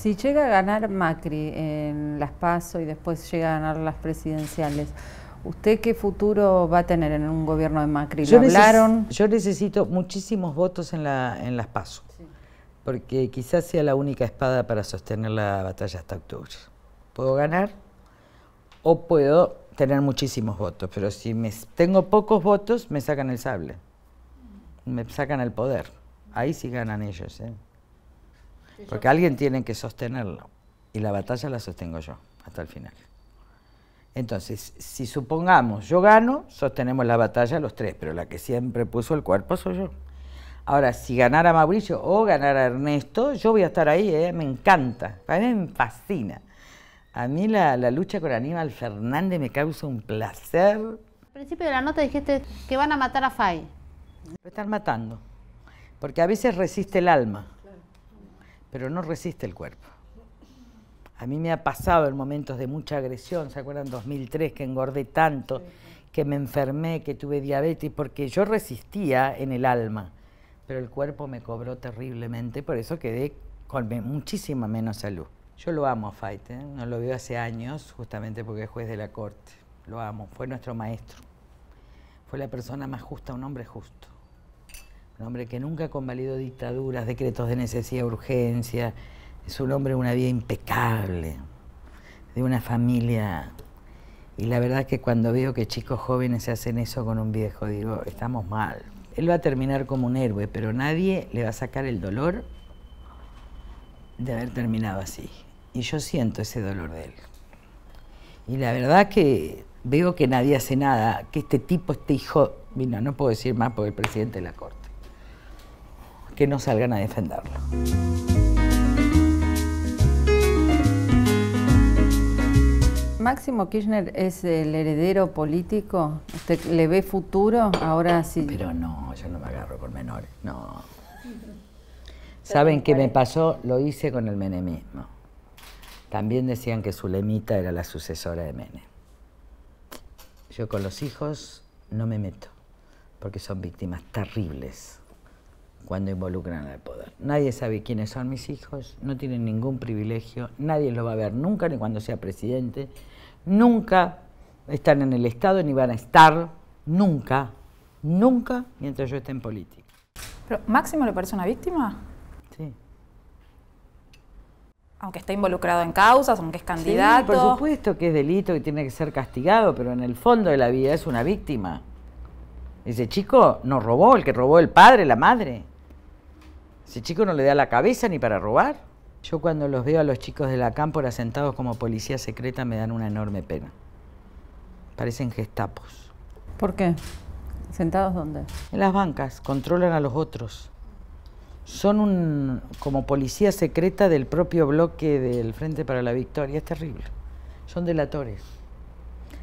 Si llega a ganar Macri en las PASO y después llega a ganar las presidenciales, ¿usted qué futuro va a tener en un gobierno de Macri? yo hablaron? yo necesito muchísimos votos en, la, en las PASO, porque quizás sea la única espada para sostener la batalla hasta octubre. Puedo ganar o puedo tener muchísimos votos, pero si me, tengo pocos votos, me sacan el sable, me sacan el poder. Ahí sí ganan ellos. ¿eh? Porque alguien tiene que sostenerlo. Y la batalla la sostengo yo hasta el final. Entonces, si supongamos yo gano, sostenemos la batalla los tres, pero la que siempre puso el cuerpo soy yo. Ahora, si ganara Mauricio o ganara Ernesto, yo voy a estar ahí, ¿eh? me encanta, a mí me fascina. A mí la, lucha con Aníbal Fernández me causa un placer. Al principio de la nota dijiste que van a matar a Fay. Lo están matando, porque a veces resiste el alma pero no resiste el cuerpo. A mí me ha pasado en momentos de mucha agresión, ¿se acuerdan? 2003 que engordé tanto, que me enfermé, que tuve diabetes, porque yo resistía en el alma, pero el cuerpo me cobró terriblemente, por eso quedé con muchísima menos salud. Yo lo amo a ¿eh? no lo vio hace años, justamente porque es juez de la corte. Lo amo, fue nuestro maestro. Fue la persona más justa, un hombre justo un hombre que nunca ha convalido dictaduras, decretos de necesidad, urgencia, es un hombre de una vida impecable, de una familia. Y la verdad es que cuando veo que chicos jóvenes se hacen eso con un viejo, digo, estamos mal. Él va a terminar como un héroe, pero nadie le va a sacar el dolor de haber terminado así. Y yo siento ese dolor de él. Y la verdad que veo que nadie hace nada, que este tipo, este hijo, mira, no puedo decir más porque el presidente de la Corte que no salgan a defenderlo. Máximo Kirchner es el heredero político. ¿Usted le ve futuro ahora sí? Pero no, yo no me agarro por menores, no. ¿Saben qué me pasó? Lo hice con el menemismo. También decían que Zulemita era la sucesora de Menem. Yo con los hijos no me meto, porque son víctimas terribles cuando involucran al poder. Nadie sabe quiénes son mis hijos, no tienen ningún privilegio, nadie los va a ver nunca, ni cuando sea presidente, nunca están en el Estado, ni van a estar, nunca, nunca, mientras yo esté en política. ¿Pero Máximo le parece una víctima? Sí. Aunque esté involucrado en causas, aunque es candidato. Sí, por supuesto que es delito y tiene que ser castigado, pero en el fondo de la vida es una víctima. Ese chico no robó, el que robó el padre, la madre. Ese chico no le da la cabeza ni para robar. Yo cuando los veo a los chicos de la cámpora sentados como policía secreta me dan una enorme pena. Parecen gestapos. ¿Por qué? ¿Sentados dónde? En las bancas, controlan a los otros. Son un, como policía secreta del propio bloque del Frente para la Victoria. Es terrible. Son delatores.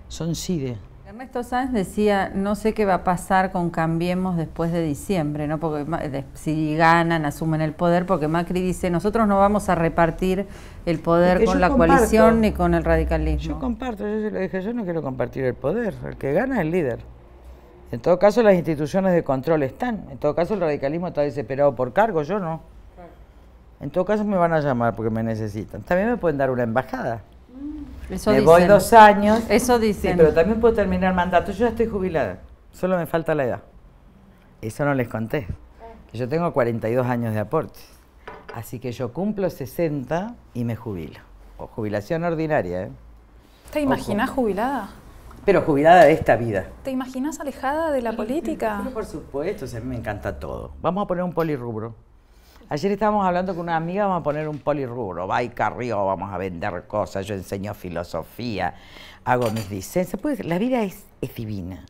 Son CIDE. Ernesto Sanz decía, no sé qué va a pasar con Cambiemos después de diciembre, ¿no? Porque si ganan, asumen el poder, porque Macri dice, nosotros no vamos a repartir el poder con la coalición ni con el radicalismo. Yo comparto, yo se lo dije, yo no quiero compartir el poder, el que gana es el líder. En todo caso, las instituciones de control están, en todo caso, el radicalismo está desesperado por cargo, yo no. En todo caso, me van a llamar porque me necesitan. También me pueden dar una embajada. Eso me voy dos años. Eso dicen. pero también puedo terminar mandato. Yo ya estoy jubilada. Solo me falta la edad. Eso no les conté. yo tengo 42 años de aporte, Así que yo cumplo 60 y me jubilo. O jubilación ordinaria. ¿eh? ¿Te imaginas jubilada? Pero jubilada de esta vida. ¿Te imaginas alejada de la política? por supuesto, a mí me encanta todo. Vamos a poner un polirrubro. Ayer estábamos hablando con una amiga, vamos a poner un polirrubro, va y carrió, vamos a vender cosas, yo enseño filosofía, hago mis licencias. Pues la vida es divina.